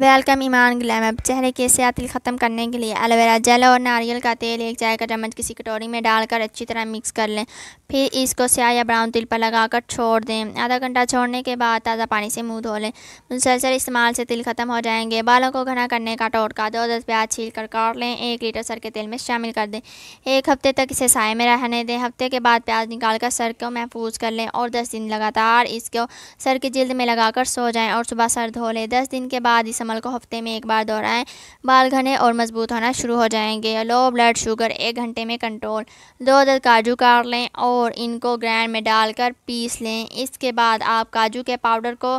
welcome ईमान अब चेहरे के सियातिल ख़त्म करने के लिए एलोवेरा जेल और नारियल का तेल एक चाय का चम्मच किसी कटोरी में डालकर अच्छी तरह मिक्स कर लें फिर इसको स्याह या ब्राउन तिल पर लगाकर छोड़ दें आधा घंटा छोड़ने के बाद ताज़ा पानी से मुंह धो लें मुसलसल इस्तेमाल से तिल ख़त्म हो जाएंगे बालों को घना करने का टोटका दो दस प्याज छील कर काट लें एक लीटर सर के तेल में शामिल कर दें एक हफ्ते तक इसे साय में रहने दें हफ्ते के बाद प्याज निकाल कर सर को महफूज कर लें और दस दिन लगातार इसको सर की जल्द में लगाकर सो जाएँ और सुबह सर धो लें दस दिन के बाद इस इस्तेमाल को हफ्ते में एक बार दोहराएं बाल घने और मजबूत होना शुरू हो जाएंगे लो ब्लड शुगर एक घंटे में कंट्रोल दो दर काजू काट लें और इनको ग्रैंड में डालकर पीस लें इसके बाद आप काजू के पाउडर को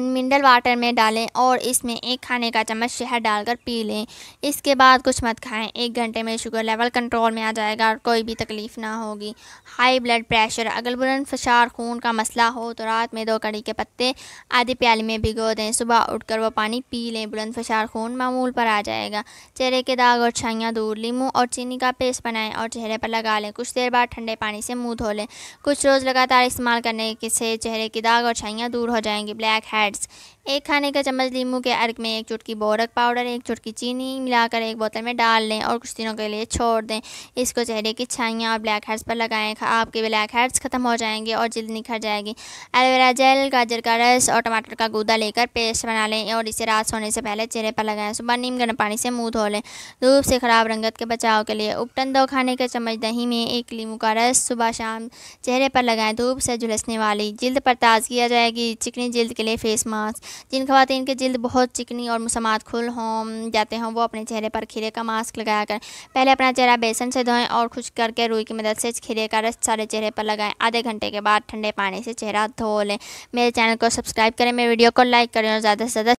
मिनरल वाटर में डालें और इसमें एक खाने का चम्मच शहद डालकर पी लें इसके बाद कुछ मत खाएं एक घंटे में शुगर लेवल कंट्रोल में आ जाएगा और कोई भी तकलीफ़ ना होगी हाई ब्लड प्रेशर अगर बुलंद फशार खून का मसला हो तो रात में दो कड़ी के पत्ते आधे प्याली में भिगो दें सुबह उठकर वो पानी पी लें बुलंद फशार खून मामूल पर आ जाएगा चेहरे के दाग और छाइयाँ दूर लीमू और चीनी का पेस्ट बनाएँ और चेहरे पर लगा लें कुछ देर बाद ठंडे पानी से मुँह धो लें कुछ रोज़ लगातार इस्तेमाल करने से चेहरे के दाग और छाइयाँ दूर हो जाएंगी ब्लैक हेड एड्स एक खाने का चम्मच नींबू के अर्क में एक चुटकी बोरक पाउडर एक चुटकी चीनी मिलाकर एक बोतल में डाल लें और कुछ दिनों के लिए छोड़ दें इसको चेहरे की छाइयाँ और ब्लैक हेड्स पर लगाएं आपके ब्लैक हेड्स ख़त्म हो जाएंगे और जल्द निखर जाएगी एलोवेरा जेल गाजर का रस और टमाटर का गूदा लेकर पेस्ट बना लें और इसे रात सोने से पहले चेहरे पर लगाएं सुबह नीम गर्म पानी से मुँह धो लें धूप से ख़राब रंगत के बचाव के लिए उपटन दो खाने का चम्मच दही में एक नींबू का रस सुबह शाम चेहरे पर लगाएं धूप से झुलसने वाली जल्द पर ताजगी आ जाएगी चिकनी जल्द के लिए फेस फेस मास्क जिन खातन के जल्द बहुत चिकनी और मुसमात खुल हों जाते हों वो अपने चेहरे पर खीरे का मास्क लगाया कर पहले अपना चेहरा बेसन से धोएं और खुश करके रुई की मदद से खीरे का रस सारे चेहरे पर लगाएं आधे घंटे के बाद ठंडे पानी से चेहरा धो लें मेरे चैनल को सब्सक्राइब करें मेरे वीडियो को लाइक करें और ज़्यादा से ज़्यादा